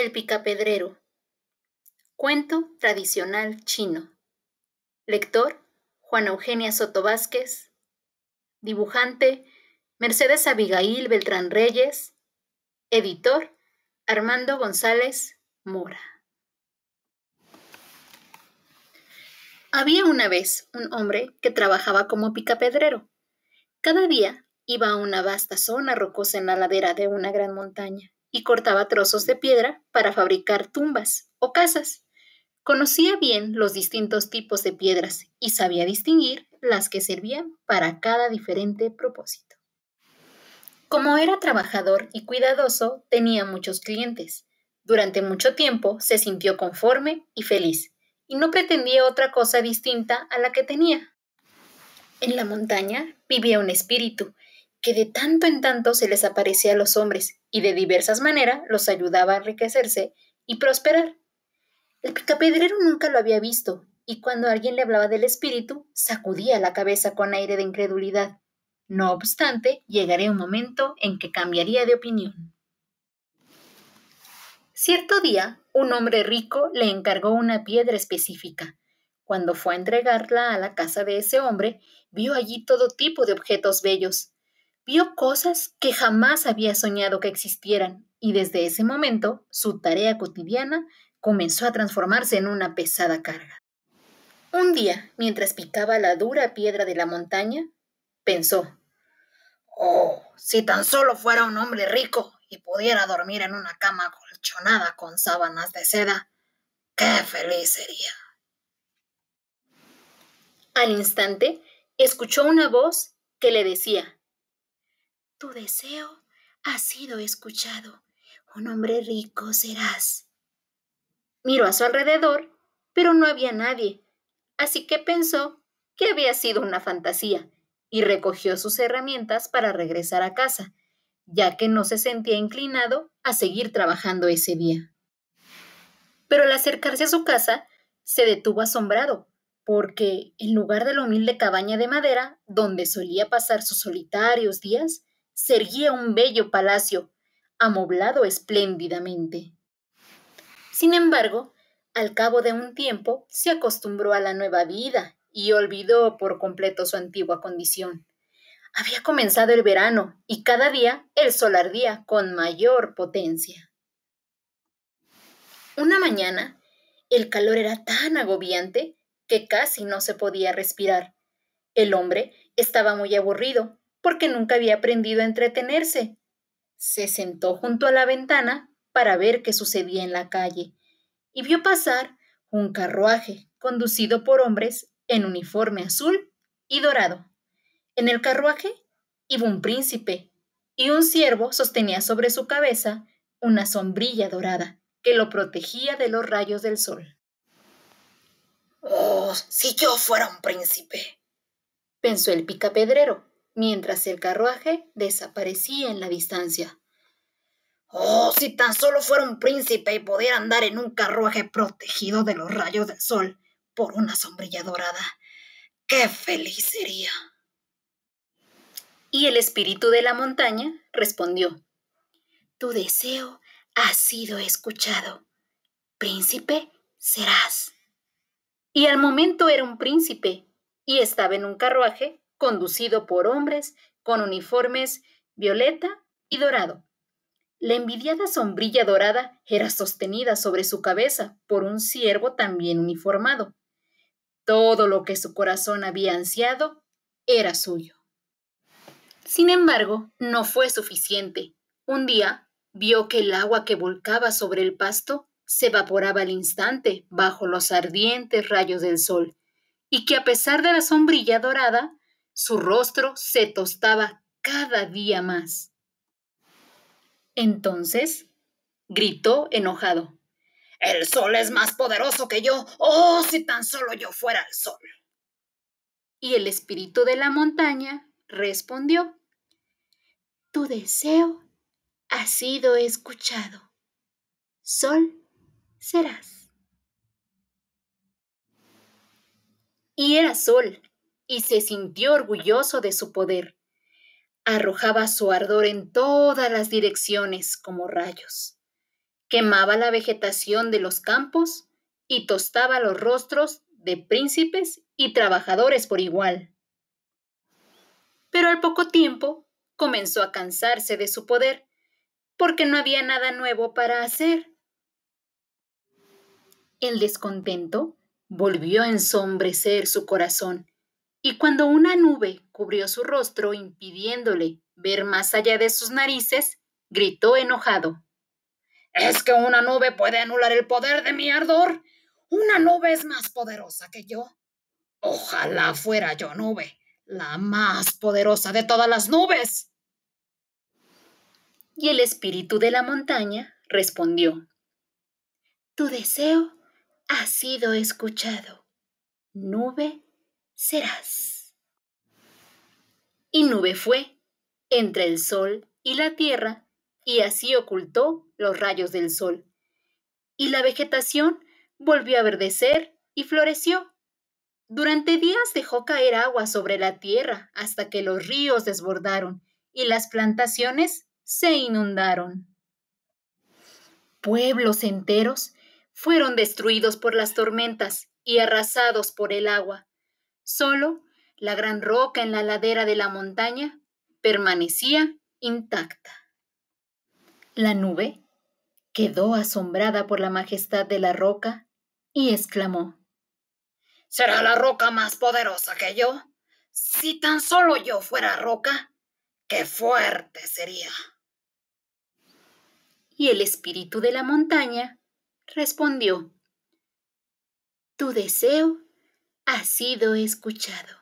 El picapedrero. Cuento tradicional chino. Lector, Juan Eugenia Soto Vázquez. Dibujante, Mercedes Abigail Beltrán Reyes. Editor, Armando González Mora. Había una vez un hombre que trabajaba como picapedrero. Cada día iba a una vasta zona rocosa en la ladera de una gran montaña y cortaba trozos de piedra para fabricar tumbas o casas. Conocía bien los distintos tipos de piedras y sabía distinguir las que servían para cada diferente propósito. Como era trabajador y cuidadoso, tenía muchos clientes. Durante mucho tiempo se sintió conforme y feliz, y no pretendía otra cosa distinta a la que tenía. En la montaña vivía un espíritu que de tanto en tanto se les aparecía a los hombres y de diversas maneras los ayudaba a enriquecerse y prosperar. El picapedrero nunca lo había visto, y cuando alguien le hablaba del espíritu, sacudía la cabeza con aire de incredulidad. No obstante, llegaría un momento en que cambiaría de opinión. Cierto día, un hombre rico le encargó una piedra específica. Cuando fue a entregarla a la casa de ese hombre, vio allí todo tipo de objetos bellos, vio cosas que jamás había soñado que existieran y desde ese momento su tarea cotidiana comenzó a transformarse en una pesada carga. Un día, mientras picaba la dura piedra de la montaña, pensó, Oh, si tan solo fuera un hombre rico y pudiera dormir en una cama colchonada con sábanas de seda, qué feliz sería. Al instante, escuchó una voz que le decía, tu deseo ha sido escuchado. Un hombre rico serás. Miró a su alrededor, pero no había nadie, así que pensó que había sido una fantasía y recogió sus herramientas para regresar a casa, ya que no se sentía inclinado a seguir trabajando ese día. Pero al acercarse a su casa, se detuvo asombrado, porque en lugar de la humilde cabaña de madera donde solía pasar sus solitarios días, se un bello palacio, amoblado espléndidamente. Sin embargo, al cabo de un tiempo se acostumbró a la nueva vida y olvidó por completo su antigua condición. Había comenzado el verano y cada día el sol ardía con mayor potencia. Una mañana, el calor era tan agobiante que casi no se podía respirar. El hombre estaba muy aburrido porque nunca había aprendido a entretenerse. Se sentó junto a la ventana para ver qué sucedía en la calle y vio pasar un carruaje conducido por hombres en uniforme azul y dorado. En el carruaje iba un príncipe y un siervo sostenía sobre su cabeza una sombrilla dorada que lo protegía de los rayos del sol. Oh, si yo fuera un príncipe, pensó el picapedrero, mientras el carruaje desaparecía en la distancia. Oh, si tan solo fuera un príncipe y pudiera andar en un carruaje protegido de los rayos del sol por una sombrilla dorada. ¡Qué feliz sería! Y el espíritu de la montaña respondió. Tu deseo ha sido escuchado. Príncipe serás. Y al momento era un príncipe, y estaba en un carruaje conducido por hombres con uniformes violeta y dorado. La envidiada sombrilla dorada era sostenida sobre su cabeza por un ciervo también uniformado. Todo lo que su corazón había ansiado era suyo. Sin embargo, no fue suficiente. Un día vio que el agua que volcaba sobre el pasto se evaporaba al instante bajo los ardientes rayos del sol, y que a pesar de la sombrilla dorada, su rostro se tostaba cada día más. Entonces, gritó enojado. El sol es más poderoso que yo. Oh, si tan solo yo fuera el sol. Y el espíritu de la montaña respondió. Tu deseo ha sido escuchado. Sol serás. Y era sol, y se sintió orgulloso de su poder. Arrojaba su ardor en todas las direcciones como rayos. Quemaba la vegetación de los campos y tostaba los rostros de príncipes y trabajadores por igual. Pero al poco tiempo comenzó a cansarse de su poder, porque no había nada nuevo para hacer. El descontento volvió a ensombrecer su corazón y cuando una nube cubrió su rostro impidiéndole ver más allá de sus narices, gritó enojado. ¿Es que una nube puede anular el poder de mi ardor? Una nube es más poderosa que yo. Ojalá fuera yo nube, la más poderosa de todas las nubes. Y el espíritu de la montaña respondió. Tu deseo ha sido escuchado. Nube serás. Y nube fue entre el sol y la tierra, y así ocultó los rayos del sol. Y la vegetación volvió a verdecer y floreció. Durante días dejó caer agua sobre la tierra hasta que los ríos desbordaron y las plantaciones se inundaron. Pueblos enteros fueron destruidos por las tormentas y arrasados por el agua. Solo la gran roca en la ladera de la montaña permanecía intacta. La nube quedó asombrada por la majestad de la roca y exclamó, ¿Será la roca más poderosa que yo? Si tan solo yo fuera roca, qué fuerte sería. Y el espíritu de la montaña respondió, Tu deseo ha sido escuchado.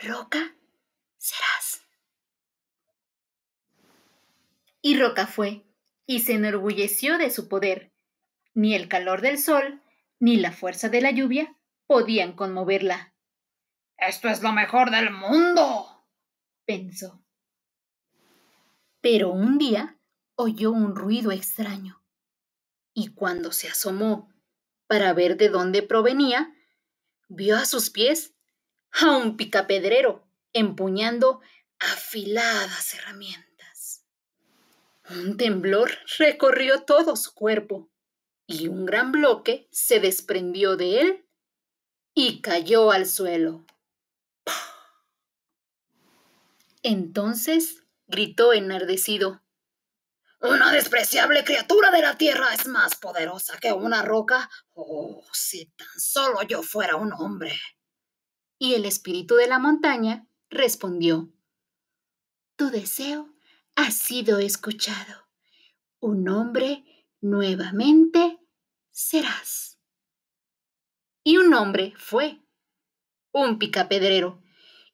Roca serás. Y Roca fue, y se enorgulleció de su poder. Ni el calor del sol, ni la fuerza de la lluvia podían conmoverla. Esto es lo mejor del mundo, pensó. Pero un día oyó un ruido extraño, y cuando se asomó para ver de dónde provenía, vio a sus pies a un picapedrero empuñando afiladas herramientas. Un temblor recorrió todo su cuerpo y un gran bloque se desprendió de él y cayó al suelo. Entonces gritó enardecido. Una despreciable criatura de la tierra es más poderosa que una roca. Oh, si tan solo yo fuera un hombre. Y el espíritu de la montaña respondió, Tu deseo ha sido escuchado. Un hombre nuevamente serás. Y un hombre fue, un picapedrero,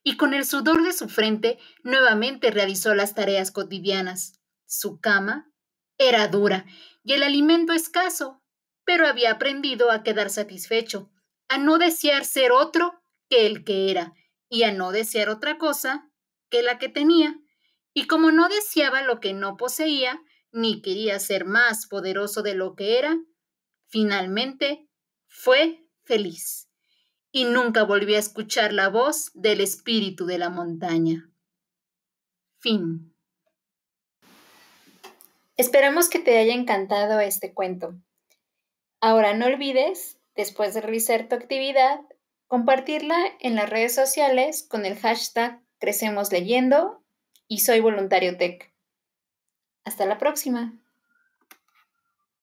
y con el sudor de su frente nuevamente realizó las tareas cotidianas su cama, era dura y el alimento escaso, pero había aprendido a quedar satisfecho, a no desear ser otro que el que era y a no desear otra cosa que la que tenía. Y como no deseaba lo que no poseía, ni quería ser más poderoso de lo que era, finalmente fue feliz. Y nunca volvió a escuchar la voz del espíritu de la montaña. Fin. Esperamos que te haya encantado este cuento. Ahora no olvides, después de realizar tu actividad, compartirla en las redes sociales con el hashtag Crecemos Leyendo y Soy Hasta la próxima.